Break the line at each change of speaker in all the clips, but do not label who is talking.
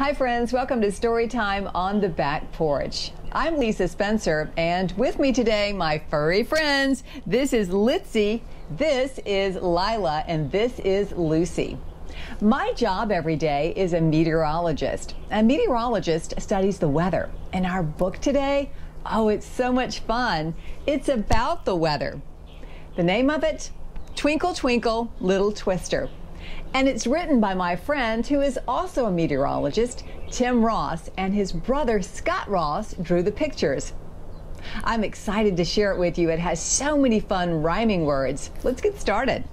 Hi, friends. Welcome to Story Time on the Back Porch. I'm Lisa Spencer, and with me today, my furry friends. This is Litzy, this is Lila, and this is Lucy. My job every day is a meteorologist. A meteorologist studies the weather. And our book today, oh, it's so much fun. It's about the weather. The name of it Twinkle, Twinkle, Little Twister. And it's written by my friend, who is also a meteorologist, Tim Ross, and his brother Scott Ross drew the pictures. I'm excited to share it with you. It has so many fun rhyming words. Let's get started.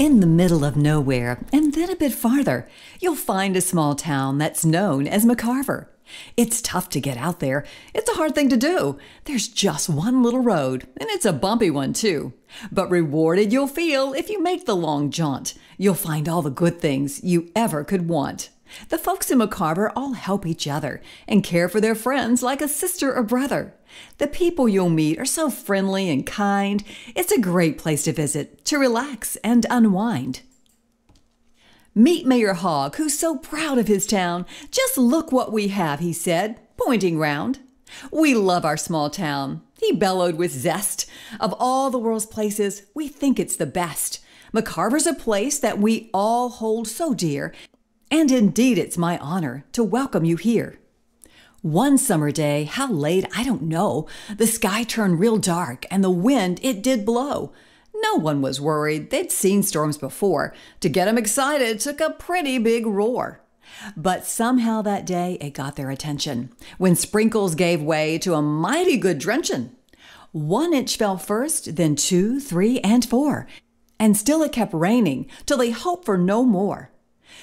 In the middle of nowhere, and then a bit farther, you'll find a small town that's known as McCarver. It's tough to get out there. It's a hard thing to do. There's just one little road, and it's a bumpy one, too. But rewarded you'll feel if you make the long jaunt. You'll find all the good things you ever could want. The folks in Macarver all help each other and care for their friends like a sister or brother. The people you'll meet are so friendly and kind. It's a great place to visit, to relax and unwind. Meet Mayor Hogg, who's so proud of his town. Just look what we have, he said, pointing round. We love our small town, he bellowed with zest. Of all the world's places, we think it's the best. McCarver's a place that we all hold so dear, and indeed it's my honor to welcome you here. One summer day, how late, I don't know, the sky turned real dark and the wind, it did blow. No one was worried, they'd seen storms before. To get 'em excited took a pretty big roar. But somehow that day it got their attention when sprinkles gave way to a mighty good drenching. One inch fell first, then two, three, and four, and still it kept raining till they hoped for no more.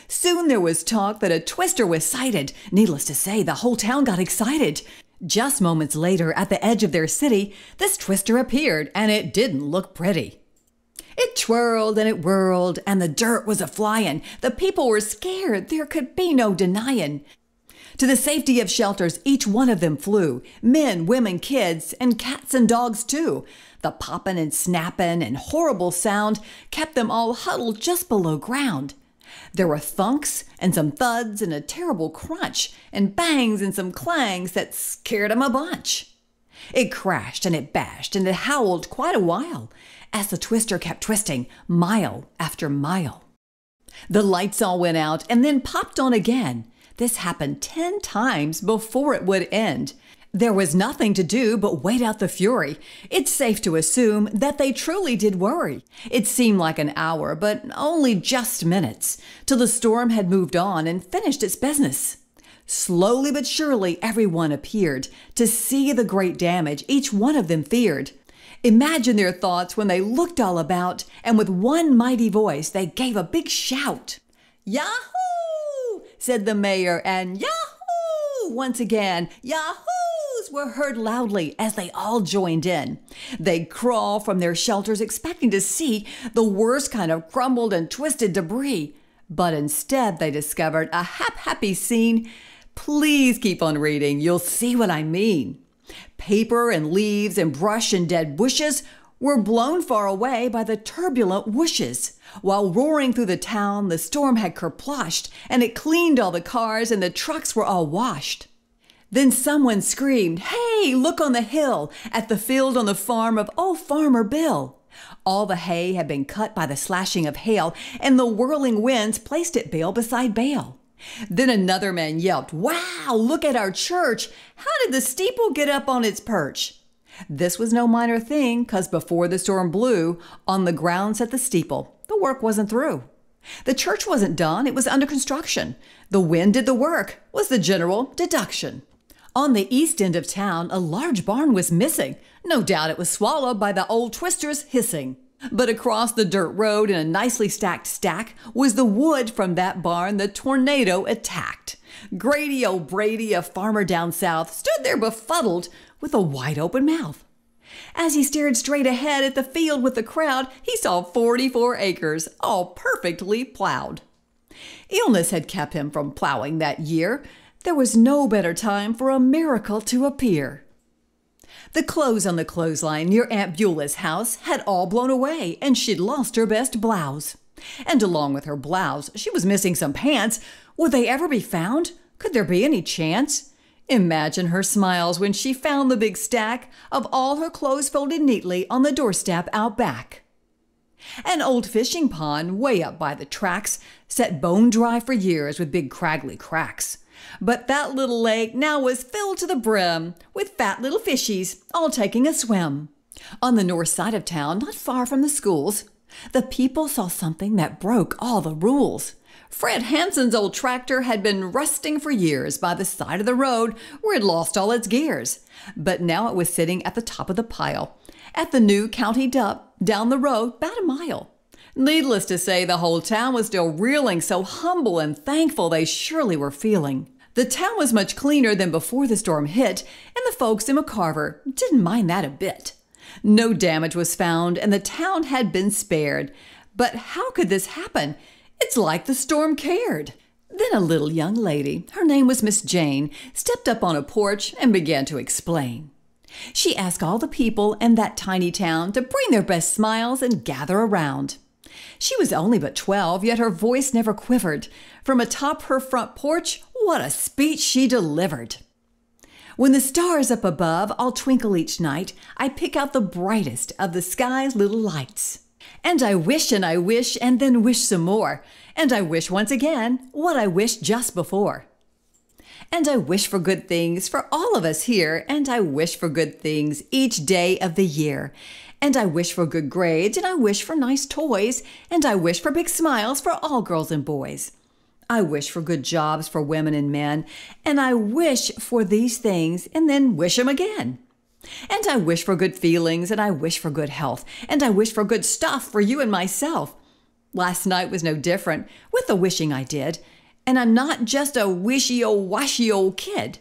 Soon there was talk that a twister was sighted. Needless to say, the whole town got excited. Just moments later, at the edge of their city, this twister appeared, and it didn't look pretty. It twirled and it whirled, and the dirt was a flying. The people were scared, there could be no denying. To the safety of shelters, each one of them flew men, women, kids, and cats and dogs too. The poppin' and snappin' and horrible sound kept them all huddled just below ground. There were thunks and some thuds and a terrible crunch, and bangs and some clangs that scared 'em a bunch. It crashed and it bashed and it howled quite a while as the twister kept twisting mile after mile. The lights all went out and then popped on again. This happened 10 times before it would end. There was nothing to do but wait out the fury. It's safe to assume that they truly did worry. It seemed like an hour, but only just minutes, till the storm had moved on and finished its business. Slowly but surely, everyone appeared to see the great damage each one of them feared. Imagine their thoughts when they looked all about, and with one mighty voice they gave a big shout. Yahoo! said the mayor, and Yahoo! once again. Yahoos were heard loudly as they all joined in. They crawled from their shelters expecting to see the worst kind of crumbled and twisted debris. But instead, they discovered a hap happy scene Please keep on reading. You'll see what I mean. Paper and leaves and brush and dead bushes were blown far away by the turbulent whooshes. While roaring through the town, the storm had kerploshed, and it cleaned all the cars, and the trucks were all washed. Then someone screamed, Hey, look on the hill, at the field on the farm of old Farmer Bill. All the hay had been cut by the slashing of hail, and the whirling winds placed it bale beside bale. Then another man yelped, Wow, look at our church! How did the steeple get up on its perch? This was no minor thing, 'cause before the storm blew, on the ground sat the steeple. The work wasn't through. The church wasn't done, it was under construction. The wind did the work, was the general deduction. On the east end of town, a large barn was missing. No doubt it was swallowed by the old twister's hissing. But across the dirt road in a nicely stacked stack was the wood from that barn the tornado attacked. Grady O'Brady, a farmer down south, stood there befuddled with a wide open mouth. As he stared straight ahead at the field with the crowd, he saw 44 acres, all perfectly plowed. Illness had kept him from plowing that year. There was no better time for a miracle to appear. The clothes on the clothesline near Aunt Beulah's house had all blown away, and she'd lost her best blouse. And along with her blouse, she was missing some pants. Would they ever be found? Could there be any chance? Imagine her smiles when she found the big stack of all her clothes folded neatly on the doorstep out back. An old fishing pond way up by the tracks, set bone dry for years with big craggly cracks. But that little lake now was filled to the brim with fat little fishies all taking a swim. On the north side of town, not far from the schools, the people saw something that broke all the rules. Fred Hanson's old tractor had been rusting for years by the side of the road where it lost all its gears, but now it was sitting at the top of the pile at the new county dump down the road about a mile. Needless to say, the whole town was still reeling, so humble and thankful they surely were feeling. The town was much cleaner than before the storm hit, and the folks in McCarver didn't mind that a bit. No damage was found, and the town had been spared. But how could this happen? It's like the storm cared. Then a little young lady, her name was Miss Jane, stepped up on a porch and began to explain. She asked all the people in that tiny town to bring their best smiles and gather around. She was only but twelve, yet her voice never quivered. From atop her front porch, what a speech she delivered! When the stars up above all twinkle each night, I pick out the brightest of the sky's little lights. And I wish and I wish and then wish some more. And I wish once again what I wished just before. And I wish for good things for all of us here, and I wish for good things each day of the year. And I wish for good grades, and I wish for nice toys, and I wish for big smiles for all girls and boys. I wish for good jobs for women and men, and I wish for these things and then wish them again. And I wish for good feelings, and I wish for good health, and I wish for good stuff for you and myself. Last night was no different, with the wishing I did. And I'm not just a wishy old washy old kid.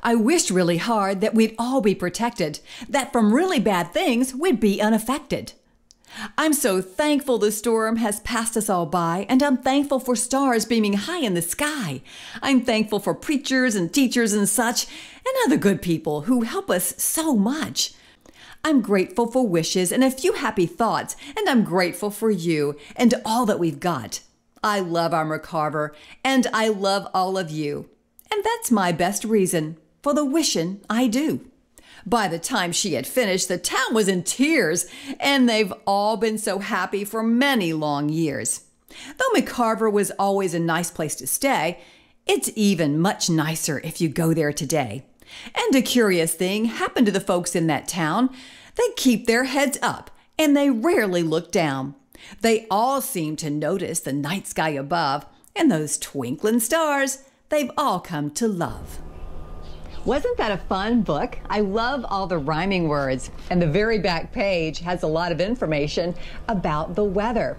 I wished really hard that we'd all be protected, that from really bad things we'd be unaffected. I'm so thankful the storm has passed us all by, and I'm thankful for stars beaming high in the sky. I'm thankful for preachers and teachers and such, and other good people who help us so much. I'm grateful for wishes and a few happy thoughts, and I'm grateful for you and all that we've got. I love Armor Carver, and I love all of you. And that's my best reason for the wishing I do. By the time she had finished, the town was in tears, and they've all been so happy for many long years. Though McCarver was always a nice place to stay, it's even much nicer if you go there today. And a curious thing happened to the folks in that town. They keep their heads up and they rarely look down. They all seem to notice the night sky above and those twinkling stars they've all come to love. Wasn't that a fun book? I love all the rhyming words, and the very back page has a lot of information about the weather.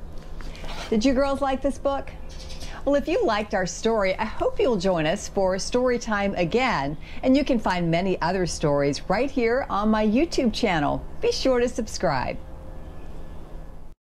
Did you girls like this book? Well, if you liked our story, I hope you'll join us for story time again. And you can find many other stories right here on my YouTube channel. Be sure to subscribe.